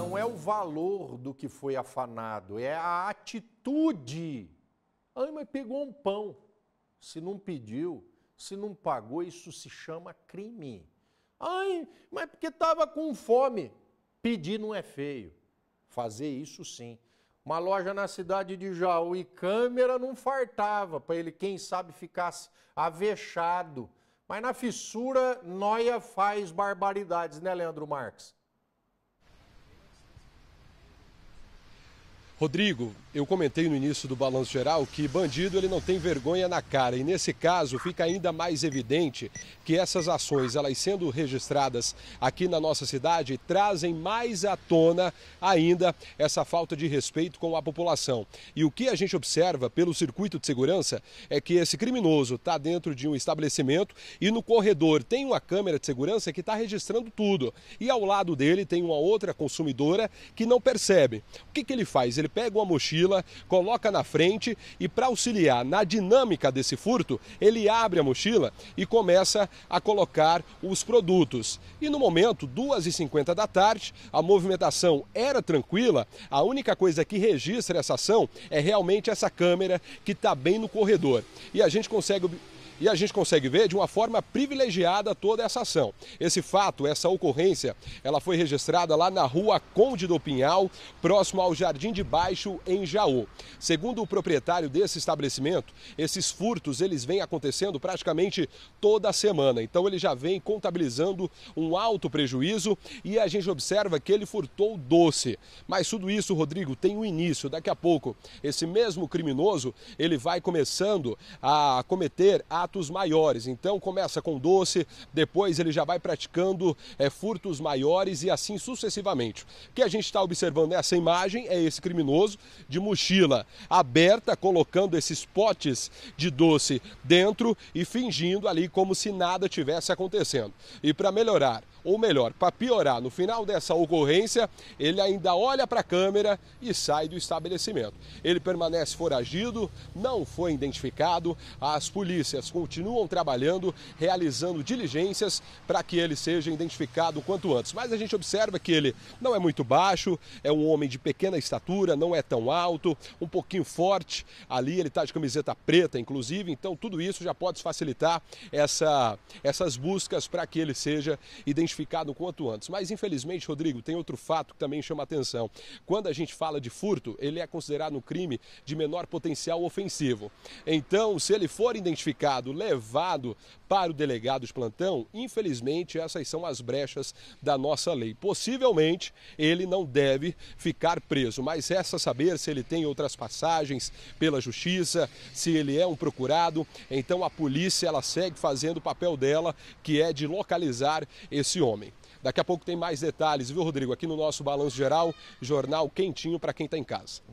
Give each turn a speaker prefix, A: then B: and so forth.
A: Não é o valor do que foi afanado, é a atitude. Ai, mas pegou um pão. Se não pediu, se não pagou, isso se chama crime. Ai, mas porque estava com fome. Pedir não é feio. Fazer isso sim. Uma loja na cidade de Jaú câmera não fartava para ele, quem sabe, ficasse avexado. Mas na fissura, noia faz barbaridades, né, Leandro Marques?
B: Rodrigo, eu comentei no início do balanço geral que bandido ele não tem vergonha na cara e nesse caso fica ainda mais evidente que essas ações, elas sendo registradas aqui na nossa cidade, trazem mais à tona ainda essa falta de respeito com a população. E o que a gente observa pelo circuito de segurança é que esse criminoso está dentro de um estabelecimento e no corredor tem uma câmera de segurança que está registrando tudo e ao lado dele tem uma outra consumidora que não percebe. O que, que ele faz? Ele pega uma mochila, coloca na frente e, para auxiliar na dinâmica desse furto, ele abre a mochila e começa a colocar os produtos. E no momento, 2h50 da tarde, a movimentação era tranquila, a única coisa que registra essa ação é realmente essa câmera que está bem no corredor. E a gente consegue e a gente consegue ver de uma forma privilegiada toda essa ação. Esse fato, essa ocorrência, ela foi registrada lá na rua Conde do Pinhal, próximo ao Jardim de Baixo, em Jaú. Segundo o proprietário desse estabelecimento, esses furtos eles vêm acontecendo praticamente toda semana. Então ele já vem contabilizando um alto prejuízo e a gente observa que ele furtou doce. Mas tudo isso, Rodrigo, tem um início. Daqui a pouco, esse mesmo criminoso, ele vai começando a cometer atos fatos maiores. Então começa com doce, depois ele já vai praticando é, furtos maiores e assim sucessivamente. O que a gente está observando nessa imagem é esse criminoso de mochila aberta, colocando esses potes de doce dentro e fingindo ali como se nada tivesse acontecendo. E para melhorar, ou melhor, para piorar, no final dessa ocorrência, ele ainda olha para a câmera e sai do estabelecimento. Ele permanece foragido, não foi identificado, as polícias com continuam trabalhando, realizando diligências para que ele seja identificado o quanto antes. Mas a gente observa que ele não é muito baixo, é um homem de pequena estatura, não é tão alto, um pouquinho forte. Ali ele está de camiseta preta, inclusive, então tudo isso já pode facilitar essa, essas buscas para que ele seja identificado o quanto antes. Mas infelizmente, Rodrigo, tem outro fato que também chama atenção. Quando a gente fala de furto, ele é considerado um crime de menor potencial ofensivo. Então, se ele for identificado sido levado para o delegado de plantão, infelizmente essas são as brechas da nossa lei. Possivelmente ele não deve ficar preso, mas resta saber se ele tem outras passagens pela justiça, se ele é um procurado. Então a polícia ela segue fazendo o papel dela, que é de localizar esse homem. Daqui a pouco tem mais detalhes, viu, Rodrigo? Aqui no nosso Balanço Geral, jornal quentinho para quem está em casa.